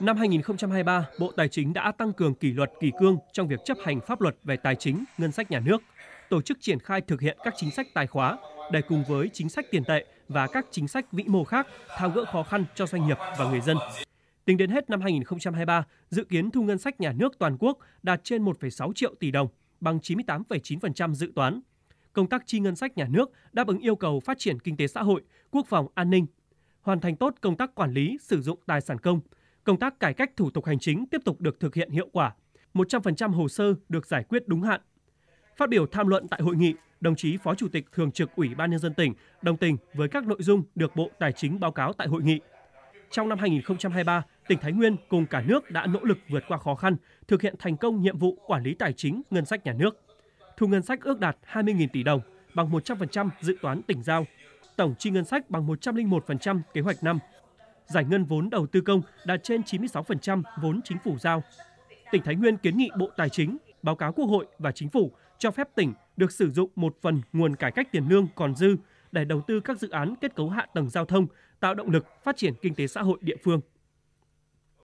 Năm 2023, Bộ Tài chính đã tăng cường kỷ luật kỷ cương trong việc chấp hành pháp luật về tài chính, ngân sách nhà nước, tổ chức triển khai thực hiện các chính sách tài khóa để cùng với chính sách tiền tệ và các chính sách vĩ mô khác tháo gỡ khó khăn cho doanh nghiệp và người dân. Tính đến hết năm 2023, dự kiến thu ngân sách nhà nước toàn quốc đạt trên 1,6 triệu tỷ đồng, bằng 98,9% dự toán. Công tác chi ngân sách nhà nước đáp ứng yêu cầu phát triển kinh tế xã hội, quốc phòng an ninh, hoàn thành tốt công tác quản lý sử dụng tài sản công, Công tác cải cách thủ tục hành chính tiếp tục được thực hiện hiệu quả, 100% hồ sơ được giải quyết đúng hạn. Phát biểu tham luận tại hội nghị, đồng chí Phó Chủ tịch Thường trực Ủy ban Nhân dân tỉnh đồng tình với các nội dung được Bộ Tài chính báo cáo tại hội nghị. Trong năm 2023, tỉnh Thái Nguyên cùng cả nước đã nỗ lực vượt qua khó khăn, thực hiện thành công nhiệm vụ quản lý tài chính ngân sách nhà nước. Thu ngân sách ước đạt 20.000 tỷ đồng, bằng 100% dự toán tỉnh giao. Tổng chi ngân sách bằng 101% kế hoạch năm giải ngân vốn đầu tư công đạt trên 96% vốn chính phủ giao. Tỉnh Thái Nguyên kiến nghị Bộ Tài chính báo cáo Quốc hội và Chính phủ cho phép tỉnh được sử dụng một phần nguồn cải cách tiền lương còn dư để đầu tư các dự án kết cấu hạ tầng giao thông, tạo động lực phát triển kinh tế xã hội địa phương.